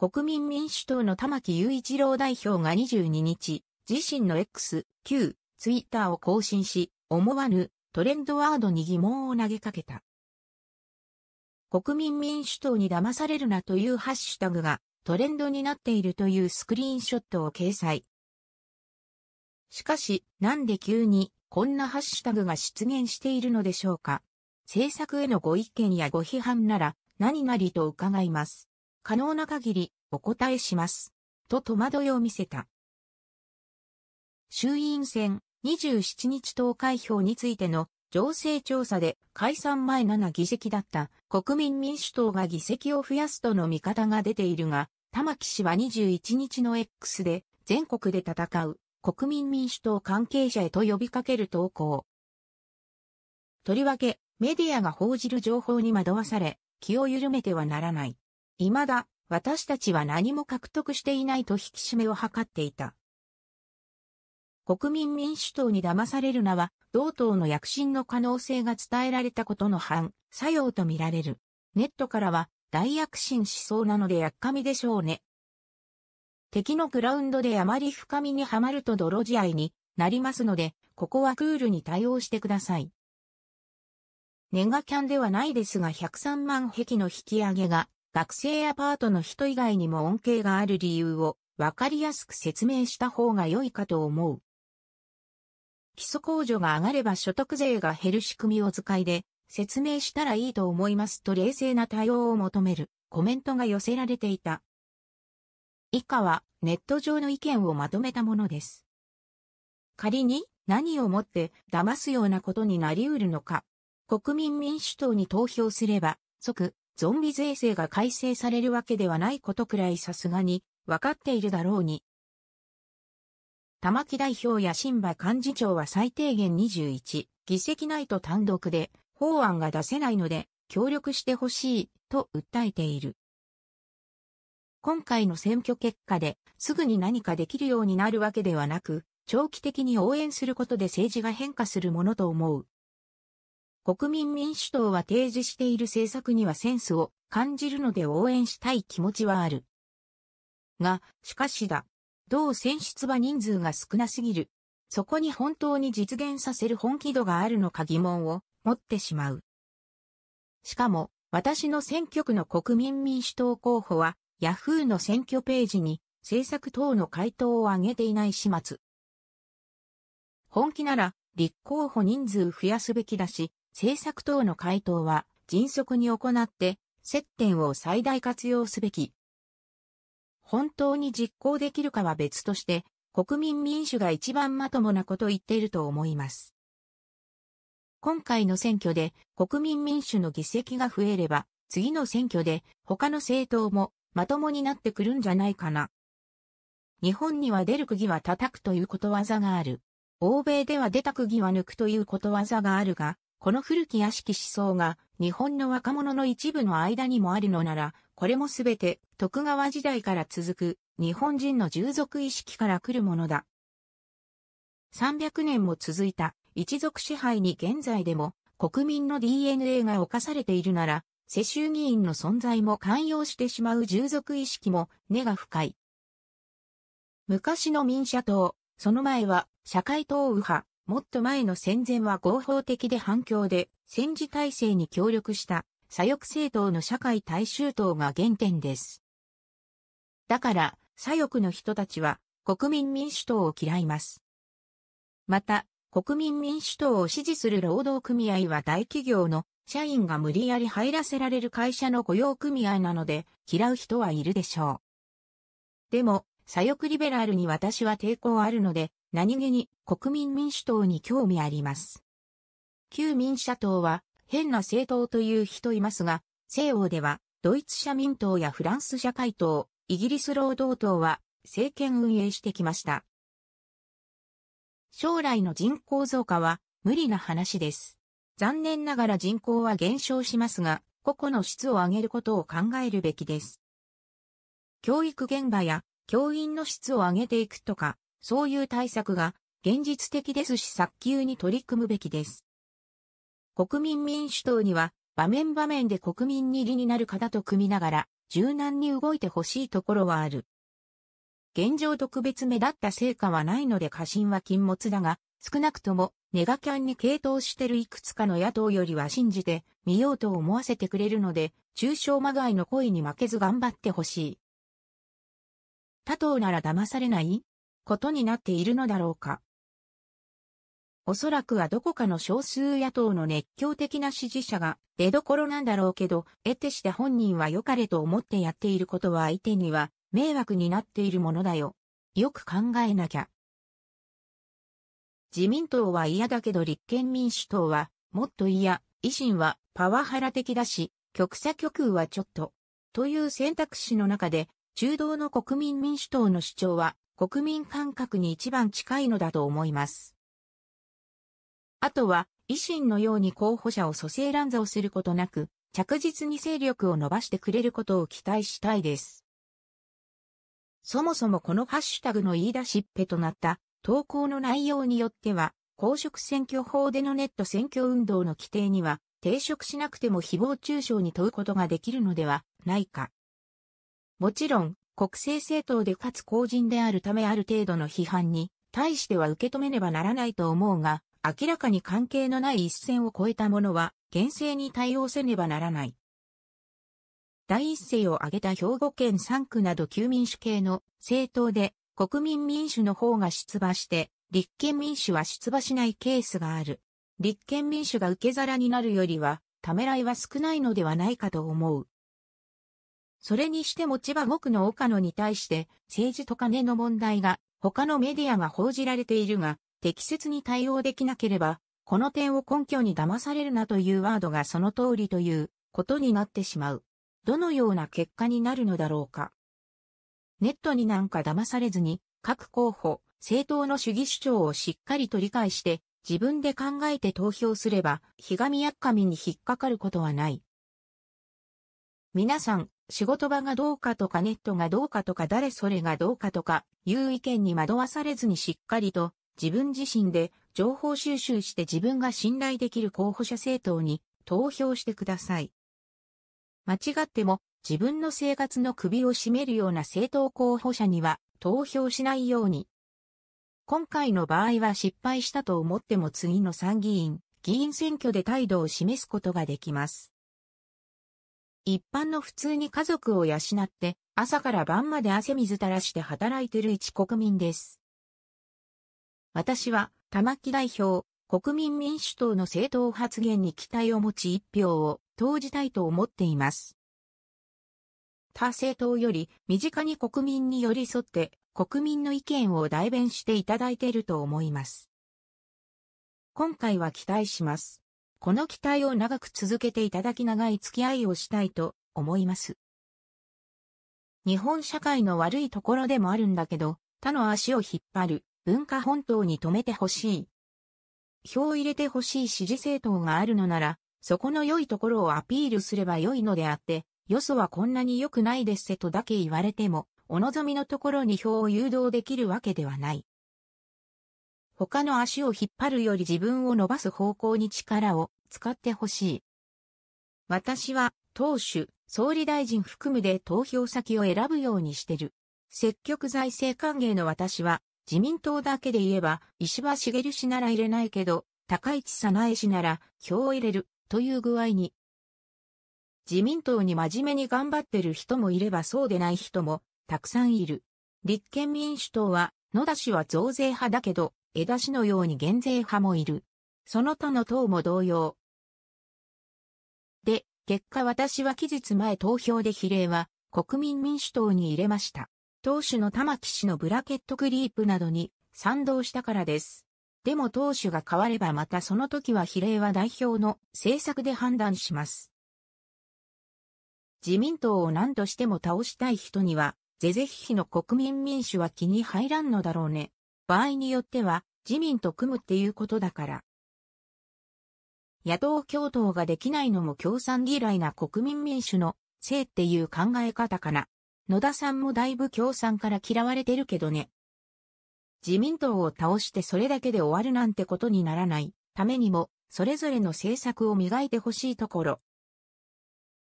国民民主党の玉木雄一郎代表が22日、自身の X、Q、ツイッターを更新し、思わぬトレンドワードに疑問を投げかけた。国民民主党に騙されるなというハッシュタグがトレンドになっているというスクリーンショットを掲載。しかし、なんで急にこんなハッシュタグが出現しているのでしょうか。政策へのご意見やご批判なら何々と伺います。可能な限りお答えします。と戸惑いを見せた。衆院選27日投開票についての情勢調査で解散前7議席だった国民民主党が議席を増やすとの見方が出ているが、玉木氏は21日の X で全国で戦う国民民主党関係者へと呼びかける投稿。とりわけ、メディアが報じる情報に惑わされ、気を緩めてはならない。未だ、私たちは何も獲得していないと引き締めを図っていた。国民民主党に騙されるなは、同党の躍進の可能性が伝えられたことの反作用とみられる。ネットからは、大躍進しそうなのでやっかみでしょうね。敵のグラウンドであまり深みにはまると泥仕合になりますので、ここはクールに対応してください。ネガキャンではないですが103万壁の引き上げが学生アパートの人以外にも恩恵がある理由を分かりやすく説明した方が良いかと思う。基礎控除が上がれば所得税が減る仕組みを使いで説明したらいいと思いますと冷静な対応を求めるコメントが寄せられていた。以下はネット上の意見をまとめたものです。仮に何をもって騙すようなことになり得るのか。国民民主党に投票すれば即ゾンビ税制が改正されるわけではないことくらいさすがに、分かっているだろうに。玉木代表や新馬幹事長は最低限21議席ないと単独で法案が出せないので協力してほしいと訴えている。今回の選挙結果ですぐに何かできるようになるわけではなく、長期的に応援することで政治が変化するものと思う国民民主党は提示している政策にはセンスを感じるので応援したい気持ちはある。が、しかしだ。同選出は人数が少なすぎる。そこに本当に実現させる本気度があるのか疑問を持ってしまう。しかも、私の選挙区の国民民主党候補は、ヤフーの選挙ページに政策等の回答を挙げていない始末。本気なら、立候補人数増やすべきだし、政策等の回答は迅速に行って接点を最大活用すべき。本当に実行できるかは別として、国民民主が一番まともなこと言っていると思います。今回の選挙で国民民主の議席が増えれば、次の選挙で他の政党もまともになってくるんじゃないかな。日本には出る釘は叩くということわざがある。欧米では出た釘は抜くということわざがあるが、この古き屋敷思想が日本の若者の一部の間にもあるのなら、これもすべて徳川時代から続く日本人の従属意識から来るものだ。300年も続いた一族支配に現在でも国民の DNA が侵されているなら、世襲議員の存在も寛容してしまう従属意識も根が深い。昔の民社党、その前は社会党右派、もっと前の戦前は合法的で反響で戦時体制に協力した左翼政党の社会大衆党が原点です。だから左翼の人たちは国民民主党を嫌います。また、国民民主党を支持する労働組合は大企業の社員が無理やり入らせられる会社の雇用組合なので嫌う人はいるでしょう。でも、左翼リベラルに私は抵抗あるので、何気に国民民主党に興味あります。旧民社党は変な政党という人いますが、西欧ではドイツ社民党やフランス社会党、イギリス労働党は政権運営してきました。将来の人口増加は無理な話です。残念ながら人口は減少しますが、個々の質を上げることを考えるべきです。教育現場や教員の質を上げていくとか、そういう対策が現実的ですし早急に取り組むべきです。国民民主党には場面場面で国民に利になる方と組みながら柔軟に動いてほしいところはある。現状特別目立った成果はないので過信は禁物だが、少なくともネガキャンに傾倒してるいくつかの野党よりは信じてみようと思わせてくれるので、中小まがいの声に負けず頑張ってほしい。他党なら騙されないことになっているのだろうか。おそらくはどこかの少数野党の熱狂的な支持者が出所なんだろうけど、得てして本人は良かれと思ってやっていることは相手には迷惑になっているものだよ。よく考えなきゃ。自民党は嫌だけど立憲民主党はもっと嫌、維新はパワハラ的だし、極左極右はちょっと。という選択肢の中で、中道の国民民主党の主張は国民感覚に一番近いのだと思います。あとは、維新のように候補者を蘇生乱座をすることなく、着実に勢力を伸ばしてくれることを期待したいです。そもそもこのハッシュタグの言い出しっぺとなった投稿の内容によっては、公職選挙法でのネット選挙運動の規定には、抵触しなくても誹謗中傷に問うことができるのではないか。もちろん、国政政党でかつ公人であるためある程度の批判に対しては受け止めねばならないと思うが、明らかに関係のない一線を越えたものは、厳正に対応せねばならない。第一声を挙げた兵庫県3区など旧民主系の政党で国民民主の方が出馬して、立憲民主は出馬しないケースがある。立憲民主が受け皿になるよりは、ためらいは少ないのではないかと思う。それにしても千葉5区の岡野に対して政治と金の問題が他のメディアが報じられているが適切に対応できなければこの点を根拠に騙されるなというワードがその通りということになってしまう。どのような結果になるのだろうか。ネットになんか騙されずに各候補、政党の主義主張をしっかりと理解して自分で考えて投票すれば、ひがみやっかみに引っかかることはない。皆さん、仕事場がどうかとかネットがどうかとか誰それがどうかとかいう意見に惑わされずにしっかりと自分自身で情報収集して自分が信頼できる候補者政党に投票してください。間違っても自分の生活の首を絞めるような政党候補者には投票しないように。今回の場合は失敗したと思っても次の参議院、議員選挙で態度を示すことができます。一般の普通に家族を養って、朝から晩まで汗水垂らして働いてる一国民です。私は、玉木代表、国民民主党の政党発言に期待を持ち一票を投じたいと思っています。他政党より身近に国民に寄り添って国民の意見を代弁していただいていると思います。今回は期待します。この期待を長く続けていただき長い付き合いをしたいと思います。日本社会の悪いところでもあるんだけど、他の足を引っ張る文化本島に止めてほしい。票を入れてほしい支持政党があるのなら、そこの良いところをアピールすれば良いのであって、よそはこんなに良くないですせとだけ言われても、お望みのところに票を誘導できるわけではない。他の足を引っ張るより自分を伸ばす方向に力を使ってほしい。私は、党首、総理大臣含むで投票先を選ぶようにしてる。積極財政歓迎の私は、自民党だけで言えば、石破茂氏なら入れないけど、高市早苗氏なら票を入れる、という具合に。自民党に真面目に頑張ってる人もいればそうでない人も、たくさんいる。立憲民主党は、野田氏は増税派だけど、江田氏のように減税派もいる。その他の党も同様。で、結果私は期日前投票で比例は国民民主党に入れました。党首の玉木氏のブラケットクリープなどに賛同したからです。でも党首が変わればまたその時は比例は代表の政策で判断します。自民党を何としても倒したい人には、是々非ひの国民民主は気に入らんのだろうね。場合によっては、自民と組むっていうことだから。野党共闘ができないのも共産嫌いな国民民主のせいっていう考え方かな。野田さんもだいぶ共産から嫌われてるけどね。自民党を倒してそれだけで終わるなんてことにならないためにも、それぞれの政策を磨いてほしいところ。